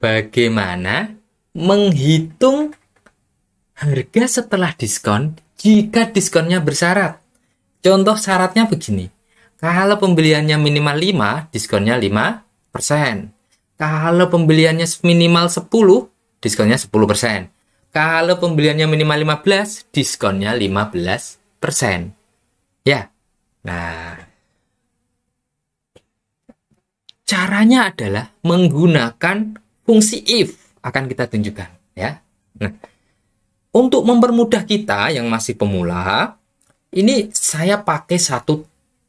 Bagaimana menghitung harga setelah diskon jika diskonnya bersyarat? Contoh syaratnya begini. Kalau pembeliannya minimal 5, diskonnya 5%. Kalau pembeliannya minimal 10, diskonnya 10%. Kalau pembeliannya minimal 15, diskonnya 15%. Ya. Nah, caranya adalah menggunakan fungsi if akan kita tunjukkan ya. Nah, untuk mempermudah kita yang masih pemula, ini saya pakai satu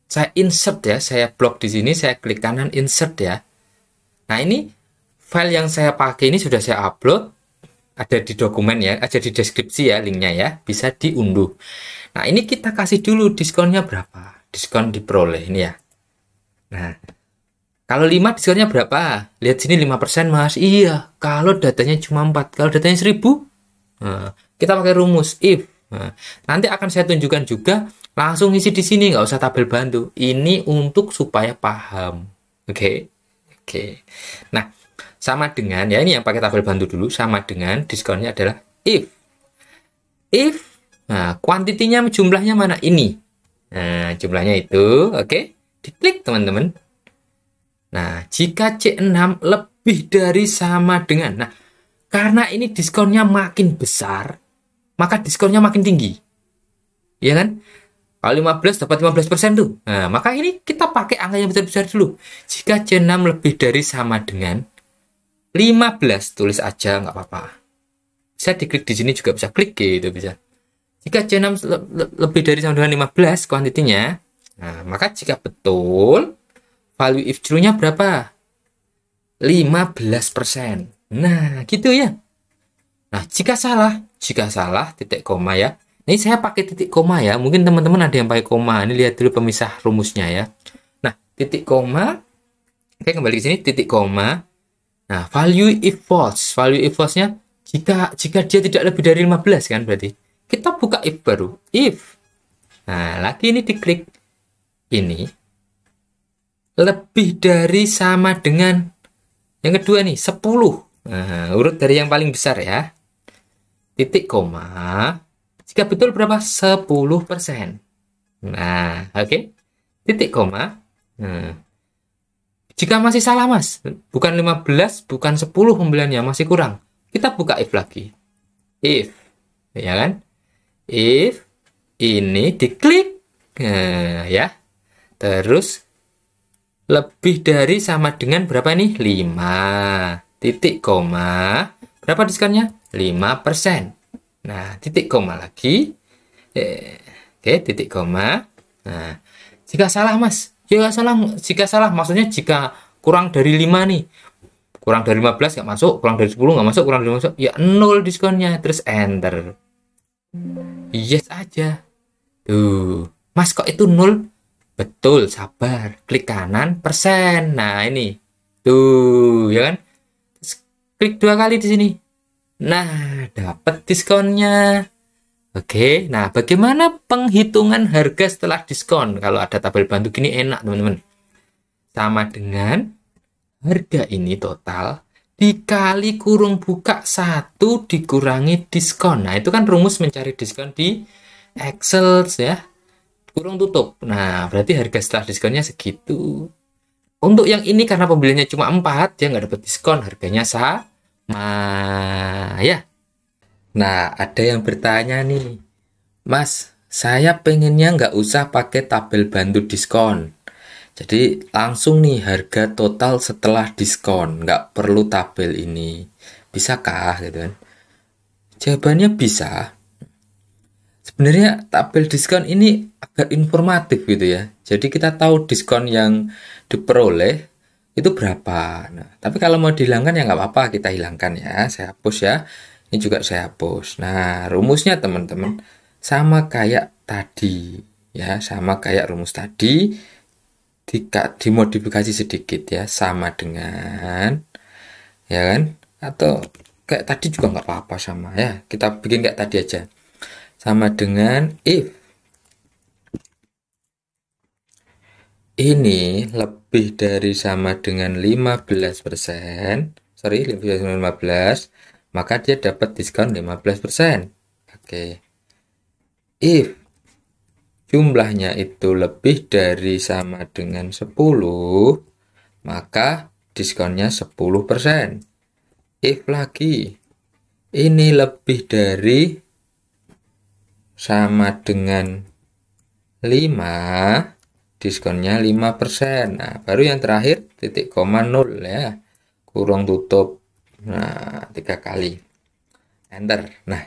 saya insert ya, saya blok di sini, saya klik kanan insert ya. Nah, ini file yang saya pakai ini sudah saya upload ada di dokumen ya, ada di deskripsi ya linknya ya, bisa diunduh. Nah, ini kita kasih dulu diskonnya berapa? Diskon diperoleh ini ya. Nah, kalau 5 diskonnya berapa? Lihat sini 5% mas. Iya, kalau datanya cuma 4. Kalau datanya 1000? Nah, kita pakai rumus if. Nah, nanti akan saya tunjukkan juga. Langsung isi di sini, nggak usah tabel bantu. Ini untuk supaya paham. Oke? Okay? Oke. Okay. Nah, sama dengan, ya ini yang pakai tabel bantu dulu, sama dengan diskonnya adalah if. If, nah, kuantitinya jumlahnya mana? Ini. Nah, jumlahnya itu, oke? Okay? Diklik, teman-teman. Nah, jika C6 lebih dari sama dengan, nah, karena ini diskonnya makin besar, maka diskonnya makin tinggi. Iya kan? Kalau 15 dapat 15% tuh. Nah, maka ini kita pakai angka yang besar-besar dulu. Jika C6 lebih dari sama dengan 15, tulis aja nggak apa-apa. Bisa diklik di sini juga bisa klik gitu bisa. Jika C6 le le lebih dari sama dengan 15 kuantitinya, nah, maka jika betul value if true-nya berapa? 15%. Nah, gitu ya. Nah, jika salah, jika salah titik koma ya. Ini saya pakai titik koma ya. Mungkin teman-teman ada yang pakai koma. Ini lihat dulu pemisah rumusnya ya. Nah, titik koma. Oke, kembali ke sini titik koma. Nah, value if false. Value if false-nya jika jika dia tidak lebih dari 15 kan berarti. Kita buka if baru. If. Nah, lagi ini diklik ini lebih dari sama dengan yang kedua nih 10 nah, urut dari yang paling besar ya titik koma jika betul berapa 10 persen nah oke okay. titik koma nah. jika masih salah mas bukan 15 bukan 10 yang masih kurang kita buka if lagi if ya kan if ini diklik nah, ya terus lebih dari sama dengan berapa nih? 5 titik koma berapa diskonnya? 5% nah titik koma lagi eh, oke okay, titik koma nah jika salah mas jika salah jika salah maksudnya jika kurang dari 5 nih kurang dari 15 nggak masuk kurang dari 10 nggak masuk kurang dari masuk ya nol diskonnya terus enter yes aja tuh mas kok itu nol Betul, sabar. Klik kanan, persen. Nah, ini. Tuh, ya kan? klik dua kali di sini. Nah, dapat diskonnya. Oke, nah bagaimana penghitungan harga setelah diskon? Kalau ada tabel bantu gini enak, teman-teman. Sama dengan harga ini total dikali kurung buka satu dikurangi diskon. Nah, itu kan rumus mencari diskon di Excel ya kurung tutup. Nah, berarti harga setelah diskonnya segitu. Untuk yang ini karena pembeliannya cuma 4, dia nggak dapat diskon, harganya sama. Ya. Nah, ada yang bertanya nih. Mas, saya pengennya nggak usah pakai tabel bantu diskon. Jadi langsung nih harga total setelah diskon, nggak perlu tabel ini. Bisakah gitu kan? Jawabannya bisa, sebenarnya tabel diskon ini agak informatif gitu ya. Jadi kita tahu diskon yang diperoleh itu berapa. Nah, tapi kalau mau dihilangkan ya nggak apa-apa kita hilangkan ya. Saya hapus ya. Ini juga saya hapus. Nah rumusnya teman-teman sama kayak tadi ya sama kayak rumus tadi di, dimodifikasi sedikit ya sama dengan ya kan atau kayak tadi juga nggak apa-apa sama ya kita bikin kayak tadi aja sama dengan if. Ini lebih dari sama dengan 15%, sorry, lebih dari 15, maka dia dapat diskon 15%. Oke. If jumlahnya itu lebih dari sama dengan 10, maka diskonnya 10%. If lagi, ini lebih dari sama dengan 5 diskonnya 5%. Nah, baru yang terakhir titik koma nol ya. Kurung tutup. Nah, tiga kali. Enter. Nah.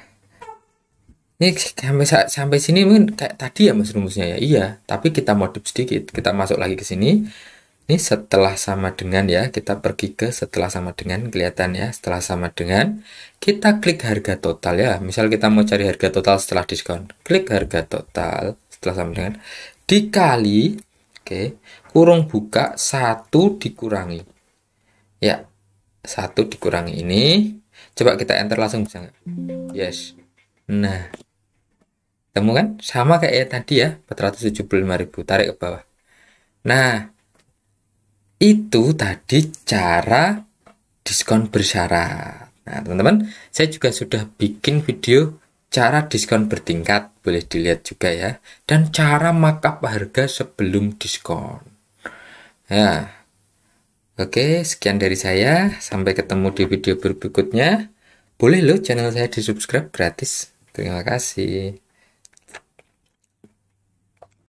Ini sampai sampai sini mungkin kayak tadi ya Mas rumusnya ya. Iya, tapi kita modif sedikit. Kita masuk lagi ke sini. Ini setelah sama dengan ya, kita pergi ke setelah sama dengan, kelihatan ya, setelah sama dengan. Kita klik harga total ya, misal kita mau cari harga total setelah diskon. Klik harga total setelah sama dengan, dikali, oke, okay, kurung buka, satu dikurangi. Ya, satu dikurangi ini. Coba kita enter langsung bisa nggak? Yes. Nah, temukan Sama kayak ya tadi ya, 475.000, tarik ke bawah. Nah, itu tadi cara diskon bersyarat. Nah, teman-teman, saya juga sudah bikin video cara diskon bertingkat, boleh dilihat juga ya, dan cara markup harga sebelum diskon. Ya. Oke, sekian dari saya. Sampai ketemu di video berikutnya. Boleh lo channel saya di-subscribe gratis. Terima kasih.